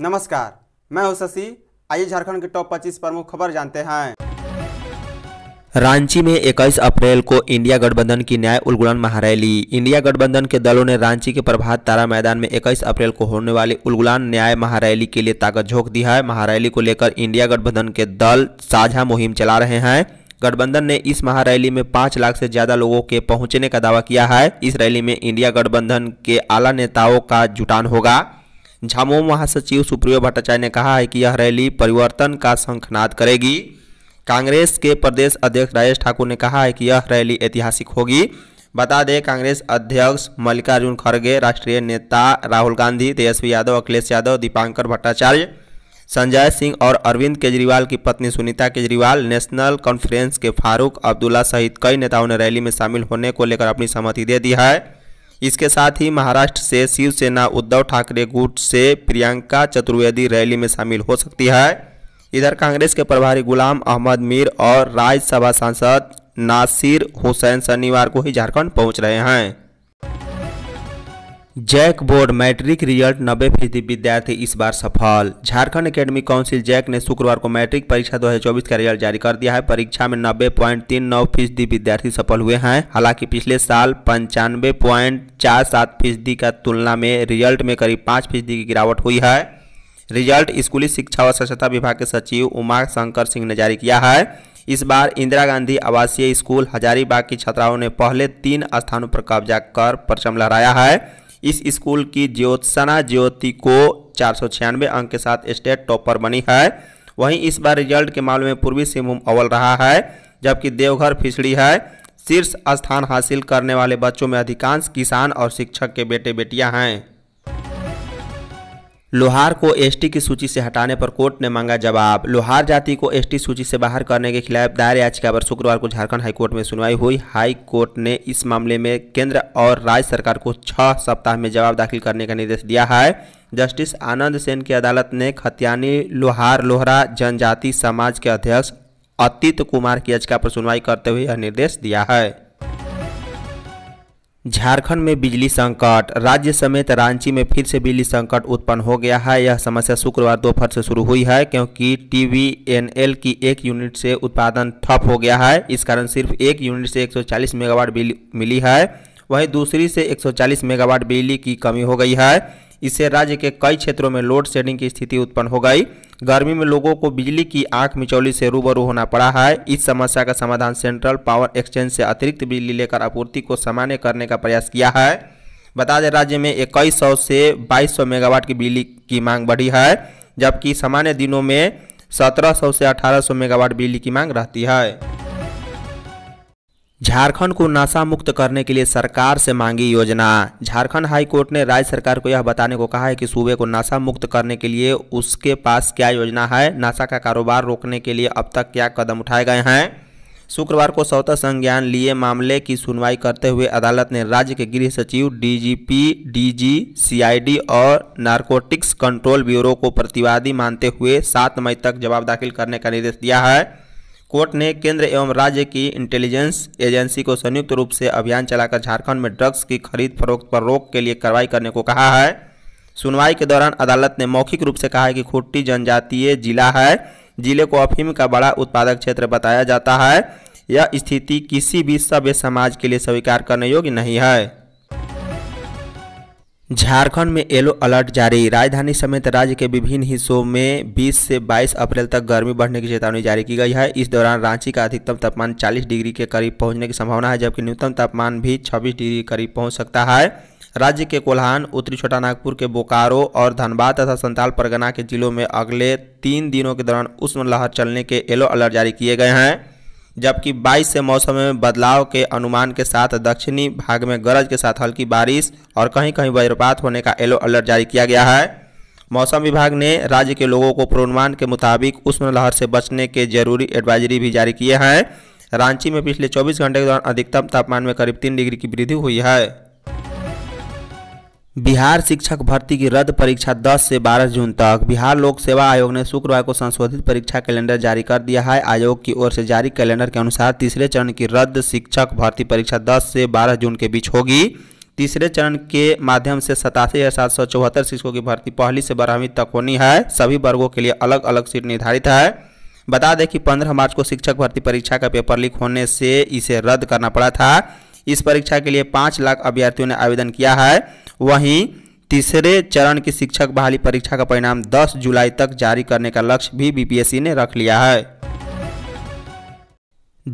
नमस्कार मैं हूं शशि आइए झारखंड के टॉप 25 प्रमुख खबर जानते हैं रांची में 21 अप्रैल को इंडिया गठबंधन की न्याय उलगुलन महारैली इंडिया गठबंधन के दलों ने रांची के प्रभात तारा मैदान में 21 अप्रैल को होने वाली उलगुलान न्याय महारैली के लिए ताकत झोंक दी है महारैली को लेकर इंडिया गठबंधन के दल साझा मुहिम चला रहे हैं गठबंधन ने इस महारैली में पांच लाख से ज्यादा लोगों के पहुंचने का दावा किया है इस रैली में इंडिया गठबंधन के आला नेताओं का जुटान होगा झामो महासचिव सुप्रियो भट्टाचार्य ने कहा है कि यह रैली परिवर्तन का शंखनाद करेगी कांग्रेस के प्रदेश अध्यक्ष राजेश ठाकुर ने कहा है कि यह रैली ऐतिहासिक होगी बता दें कांग्रेस अध्यक्ष मल्लिकार्जुन खड़गे राष्ट्रीय नेता राहुल गांधी तेजस्वी यादव अखिलेश यादव दीपांकर भट्टाचार्य संजय सिंह और अरविंद केजरीवाल की पत्नी सुनीता केजरीवाल नेशनल कॉन्फ्रेंस के फारूक अब्दुल्ला सहित कई नेताओं ने रैली में शामिल होने को लेकर अपनी सहमति दे दी है इसके साथ ही महाराष्ट्र से शिवसेना उद्धव ठाकरे गुट से प्रियंका चतुर्वेदी रैली में शामिल हो सकती है इधर कांग्रेस के प्रभारी गुलाम अहमद मीर और राज्यसभा सांसद नासिर हुसैन शनिवार को ही झारखंड पहुंच रहे हैं जैक बोर्ड मैट्रिक रिजल्ट नब्बे फीसदी विद्यार्थी इस बार सफल झारखंड एकेडमी काउंसिल जैक ने शुक्रवार को मैट्रिक परीक्षा 2024 का रिजल्ट जारी कर दिया है परीक्षा में नब्बे पॉइंट तीन नौ फीसदी विद्यार्थी सफल हुए हैं हालांकि पिछले साल पंचानवे पॉइंट चार सात फीसदी का तुलना में रिजल्ट में करीब पाँच फीसदी की गिरावट हुई है रिजल्ट स्कूली शिक्षा व स्वच्छता विभाग के सचिव उमा शंकर सिंह ने जारी किया है इस बार इंदिरा गांधी आवासीय स्कूल हजारीबाग की छात्राओं ने पहले तीन स्थानों पर कब्जा कर परचम लहराया है इस स्कूल की ज्योत्सना ज्योति को चार अंक के साथ स्टेट टॉपर बनी है वहीं इस बार रिजल्ट के मामले में पूर्वी सिंहभूम अव्वल रहा है जबकि देवघर फिसड़ी है शीर्ष स्थान हासिल करने वाले बच्चों में अधिकांश किसान और शिक्षक के बेटे बेटियां हैं लोहार को एसटी की सूची से हटाने पर कोर्ट ने मांगा जवाब लोहार जाति को एसटी सूची से बाहर करने के खिलाफ दायर याचिका पर शुक्रवार को झारखंड हाईकोर्ट में सुनवाई हुई हाई कोर्ट ने इस मामले में केंद्र और राज्य सरकार को छह सप्ताह में जवाब दाखिल करने का निर्देश दिया है जस्टिस आनंद सेन की अदालत ने खतियानी लोहार लोहरा जनजाति समाज के अध्यक्ष अतीत कुमार की याचिका पर सुनवाई करते हुए यह निर्देश दिया है झारखंड में बिजली संकट राज्य समेत रांची में फिर से बिजली संकट उत्पन्न हो गया है यह समस्या शुक्रवार दोपहर से शुरू हुई है क्योंकि टीवीएनएल की एक यूनिट से उत्पादन ठप हो गया है इस कारण सिर्फ एक यूनिट से 140 मेगावाट बिजली मिली है वहीं दूसरी से 140 मेगावाट बिजली की कमी हो गई है इससे राज्य के कई क्षेत्रों में लोड शेडिंग की स्थिति उत्पन्न हो गई गर्मी में लोगों को बिजली की आंख मिचौली से रूबरू होना पड़ा है इस समस्या का समाधान सेंट्रल पावर एक्सचेंज से अतिरिक्त बिजली लेकर आपूर्ति को सामान्य करने का प्रयास किया है बता दें राज्य में इक्कीस सौ से बाईस सौ मेगावाट की बिजली की मांग बढ़ी है जबकि सामान्य दिनों में सत्रह सौ से अठारह सौ मेगावाट बिजली की मांग रहती है झारखंड को नशा मुक्त करने के लिए सरकार से मांगी योजना झारखंड हाई कोर्ट ने राज्य सरकार को यह बताने को कहा है कि सूबे को नशा मुक्त करने के लिए उसके पास क्या योजना है नशा का कारोबार रोकने के लिए अब तक क्या कदम उठाए गए हैं शुक्रवार को स्वतः संज्ञान लिए मामले की सुनवाई करते हुए अदालत ने राज्य के गृह सचिव डीजीपी डीजी सीआईडी और नारकोटिक्स कंट्रोल ब्यूरो को प्रतिवादी मानते हुए सात मई तक जवाब दाखिल करने का निर्देश दिया है कोर्ट ने केंद्र एवं राज्य की इंटेलिजेंस एजेंसी को संयुक्त रूप से अभियान चलाकर झारखंड में ड्रग्स की खरीद फरोख्त पर रोक के लिए कार्रवाई करने को कहा है सुनवाई के दौरान अदालत ने मौखिक रूप से कहा है कि खुट्टी जनजातीय जिला है जिले को अफीम का बड़ा उत्पादक क्षेत्र बताया जाता है यह स्थिति किसी भी सभ्य समाज के लिए स्वीकार करने योग्य नहीं है झारखंड में येलो अलर्ट जारी राजधानी समेत राज्य के विभिन्न हिस्सों में 20 से 22 अप्रैल तक गर्मी बढ़ने की चेतावनी जारी की गई है इस दौरान रांची का अधिकतम तापमान 40 डिग्री के करीब पहुंचने की संभावना है जबकि न्यूनतम तापमान भी 26 डिग्री के करीब पहुंच सकता है राज्य के कोल्हान उत्तरी छोटा नागपुर के बोकारो और धनबाद तथा संताल परगना के जिलों में अगले तीन दिनों के दौरान उष्ण लहर चलने के येलो अलर्ट जारी किए गए हैं जबकि 22 से मौसम में बदलाव के अनुमान के साथ दक्षिणी भाग में गरज के साथ हल्की बारिश और कहीं कहीं वज्रपात होने का येलो अलर्ट जारी किया गया है मौसम विभाग ने राज्य के लोगों को पूर्वानुमान के मुताबिक उष्ण लहर से बचने के जरूरी एडवाइजरी भी जारी किए हैं रांची में पिछले 24 घंटे के दौरान अधिकतम तापमान में करीब तीन डिग्री की वृद्धि हुई है बिहार शिक्षक भर्ती की रद्द परीक्षा 10 से 12 जून तक बिहार लोक सेवा आयोग ने शुक्रवार को संशोधित परीक्षा कैलेंडर जारी कर दिया है आयोग की ओर से जारी कैलेंडर के अनुसार तीसरे चरण की रद्द शिक्षक भर्ती परीक्षा 10 से 12 जून के बीच होगी तीसरे चरण के माध्यम से सतासी हज़ार सात सौ चौहत्तर शिक्षकों की भर्ती पहली से बारहवीं तक होनी है सभी वर्गों के लिए अलग अलग सीट निर्धारित है बता दें कि पंद्रह मार्च को शिक्षक भर्ती परीक्षा का पेपर लीक होने से इसे रद्द करना पड़ा था इस परीक्षा के लिए पाँच लाख अभ्यर्थियों ने आवेदन किया है वहीं तीसरे चरण की शिक्षक बहाली परीक्षा का परिणाम 10 जुलाई तक जारी करने का लक्ष्य भी बीपीएससी ने रख लिया है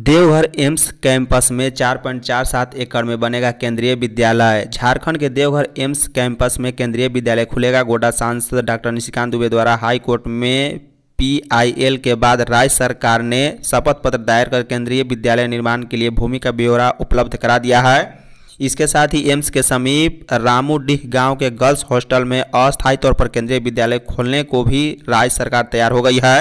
देवघर एम्स कैंपस में चार पॉइंट चार सात एकड़ में बनेगा केंद्रीय विद्यालय झारखंड के देवघर एम्स कैंपस में केंद्रीय विद्यालय खुलेगा गोड्डा सांसद डॉक्टर निशिकांत दुबे द्वारा हाईकोर्ट में पीआईएल के बाद राज्य सरकार ने शपथ पत्र दायर कर केंद्रीय विद्यालय निर्माण के लिए भूमि का ब्यौरा उपलब्ध करा दिया है इसके साथ ही एम्स के समीप रामूडीह गांव के गर्ल्स हॉस्टल में अस्थायी तौर पर केंद्रीय विद्यालय खोलने को भी राज्य सरकार तैयार हो गई है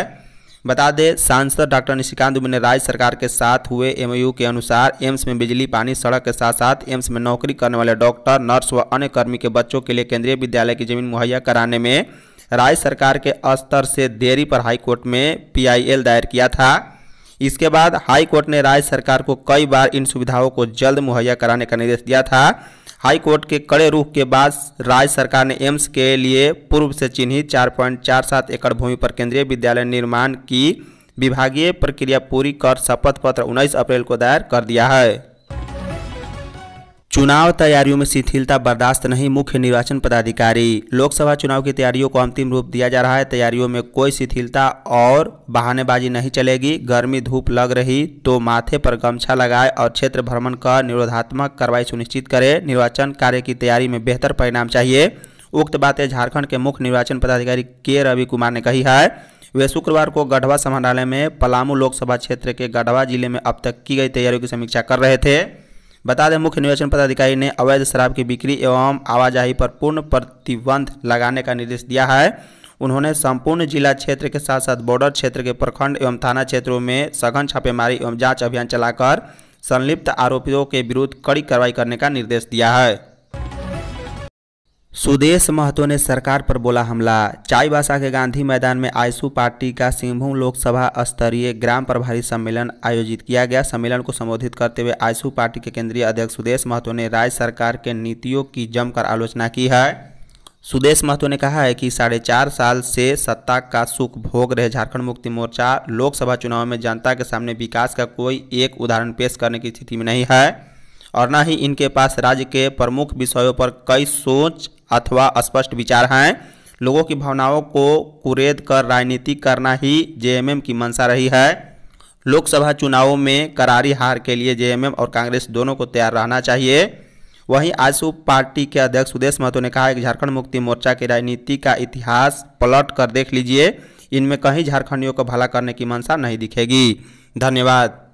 बता दें सांसद डॉक्टर निशिकांत दुबे ने राज्य सरकार के साथ हुए एमयू के अनुसार एम्स में बिजली पानी सड़क के साथ साथ एम्स में नौकरी करने वाले डॉक्टर नर्स व अन्य कर्मी के बच्चों के लिए केंद्रीय विद्यालय की जमीन मुहैया कराने में राज्य सरकार के स्तर से देरी पर हाईकोर्ट में पीआईएल दायर किया था इसके बाद हाई कोर्ट ने राज्य सरकार को कई बार इन सुविधाओं को जल्द मुहैया कराने का निर्देश दिया था हाई कोर्ट के कड़े रुख के बाद राज्य सरकार ने एम्स के लिए पूर्व से चिन्हित सात एकड़ भूमि पर केंद्रीय विद्यालय निर्माण की विभागीय प्रक्रिया पूरी कर शपथ पत्र उन्नीस अप्रैल को दायर कर दिया है चुनाव तैयारियों में शिथिलता बर्दाश्त नहीं मुख्य निर्वाचन पदाधिकारी लोकसभा चुनाव की तैयारियों को अंतिम रूप दिया जा रहा है तैयारियों में कोई शिथिलता और बहानेबाजी नहीं चलेगी गर्मी धूप लग रही तो माथे पर गमछा लगाए और क्षेत्र भ्रमण कर निरोधात्मक कार्रवाई सुनिश्चित करें निर्वाचन कार्य की तैयारी में बेहतर परिणाम चाहिए उक्त बातें झारखंड के मुख्य निर्वाचन पदाधिकारी के रवि कुमार ने कही है वे शुक्रवार को गढ़वा समाहरणालय में पलामू लोकसभा क्षेत्र के गढ़वा जिले में अब तक की गई तैयारियों की समीक्षा कर रहे थे बता दें मुख्य निर्वाचन पदाधिकारी ने अवैध शराब की बिक्री एवं आवाजाही पर पूर्ण प्रतिबंध लगाने का निर्देश दिया है उन्होंने संपूर्ण जिला क्षेत्र के साथ साथ बॉर्डर क्षेत्र के प्रखंड एवं थाना क्षेत्रों में सघन छापेमारी एवं जांच अभियान चलाकर संलिप्त आरोपियों के विरुद्ध कड़ी कार्रवाई करने का निर्देश दिया है सुदेश महतो ने सरकार पर बोला हमला चाईबासा के गांधी मैदान में आयसू पार्टी का सिंहभूम लोकसभा स्तरीय ग्राम प्रभारी सम्मेलन आयोजित किया गया सम्मेलन को संबोधित करते हुए आईसू पार्टी के केंद्रीय अध्यक्ष सुदेश महतो ने राज्य सरकार के नीतियों की जमकर आलोचना की है सुदेश महतो ने कहा है कि साढ़े चार साल से सत्ता का सुख भोग रहे झारखंड मुक्ति मोर्चा लोकसभा चुनाव में जनता के सामने विकास का कोई एक उदाहरण पेश करने की स्थिति में नहीं है और न ही इनके पास राज्य के प्रमुख विषयों पर कई सोच अथवा स्पष्ट विचार हैं लोगों की भावनाओं को कुरेद कर राजनीति करना ही जेएमएम की मंशा रही है लोकसभा चुनावों में करारी हार के लिए जेएमएम और कांग्रेस दोनों को तैयार रहना चाहिए वहीं आजसू पार्टी के अध्यक्ष सुदेश महतो ने कहा कि झारखंड मुक्ति मोर्चा की राजनीति का इतिहास पलट कर देख लीजिए इनमें कहीं झारखंडियों को भला करने की मंशा नहीं दिखेगी धन्यवाद